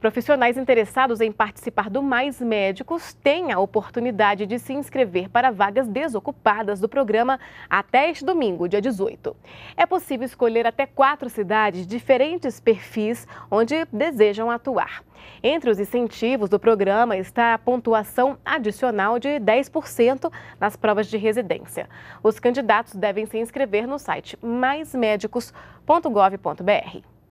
Profissionais interessados em participar do Mais Médicos têm a oportunidade de se inscrever para vagas desocupadas do programa até este domingo, dia 18. É possível escolher até quatro cidades, diferentes perfis, onde desejam atuar. Entre os incentivos do programa está a pontuação adicional de 10% nas provas de residência. Os candidatos devem se inscrever no site maismedicos.gov.br.